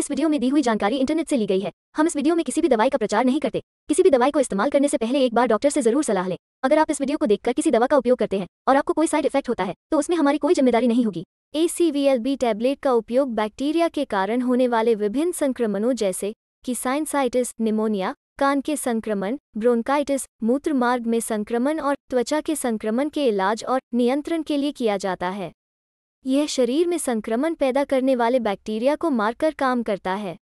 इस वीडियो में दी हुई जानकारी इंटरनेट से ली गई है हम इस वीडियो में किसी भी दवाई का प्रचार नहीं करते किसी भी दवाई को इस्तेमाल करने से पहले एक बार डॉक्टर से जरूर सलाह लें अगर आप इस वीडियो को देखकर किसी दवा का उपयोग करते हैं और आपको कोई साइड इफेक्ट होता है तो उसमें हमारी कोई जिम्मेदारी नहीं होगी ए टैबलेट का उपयोग बैक्टीरिया के कारण होने वाले विभिन्न संक्रमणों जैसे कि साइनसाइटिस निमोनिया कान के संक्रमण ब्रोंकाइटिस मूत्र मार्ग में संक्रमण और त्वचा के संक्रमण के इलाज और नियंत्रण के लिए किया जाता है यह शरीर में संक्रमण पैदा करने वाले बैक्टीरिया को मारकर काम करता है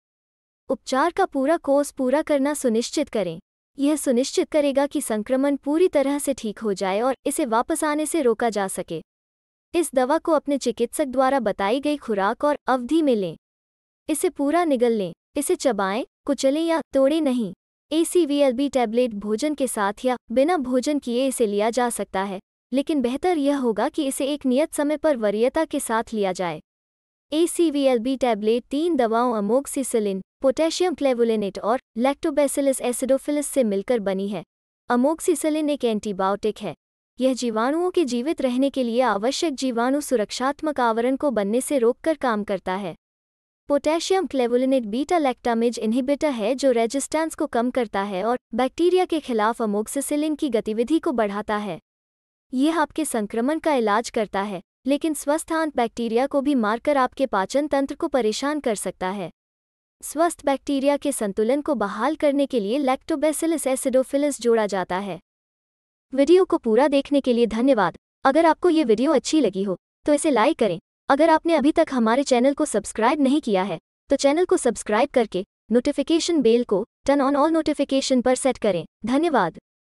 उपचार का पूरा कोर्स पूरा करना सुनिश्चित करें यह सुनिश्चित करेगा कि संक्रमण पूरी तरह से ठीक हो जाए और इसे वापस आने से रोका जा सके इस दवा को अपने चिकित्सक द्वारा बताई गई खुराक और अवधि में लें इसे पूरा निगल लें इसे चबाएं कुचलें या तोड़ें नहीं ए सी वी टैबलेट भोजन के साथ या बिना भोजन किए इसे लिया जा सकता है लेकिन बेहतर यह होगा कि इसे एक नियत समय पर वरीयता के साथ लिया जाए ए टैबलेट तीन दवाओं अमोक्सिसिलिन पोटेशियम क्लेवुलिनेट और लैक्टोबेसिलिस एसिडोफिलिस से मिलकर बनी है अमोक्सिसिलिन एक एंटीबायोटिक है यह जीवाणुओं के जीवित रहने के लिए आवश्यक जीवाणु सुरक्षात्मक आवरण को बनने से रोककर काम करता है potassium clavulanate beta lactamase inhibitor है जो रेजिस्टेंस को कम करता है और बैक्टीरिया के खिलाफ अमोक्सिसिलिन की गतिविधि को बढ़ाता है यह आपके संक्रमण का इलाज करता है लेकिन स्वस्थ आंत बैक्टीरिया को भी मारकर आपके पाचन तंत्र को परेशान कर सकता है स्वस्थ बैक्टीरिया के संतुलन को बहाल करने के लिए लैक्टोबेसिलस एसिडोफिलस जोड़ा जाता है वीडियो को पूरा देखने के लिए धन्यवाद अगर आपको ये वीडियो अच्छी लगी हो तो इसे लाइक करें अगर आपने अभी तक हमारे चैनल को सब्सक्राइब नहीं किया है तो चैनल को सब्सक्राइब करके नोटिफिकेशन बेल को टर्न ऑन ऑल नोटिफिकेशन पर सेट करें धन्यवाद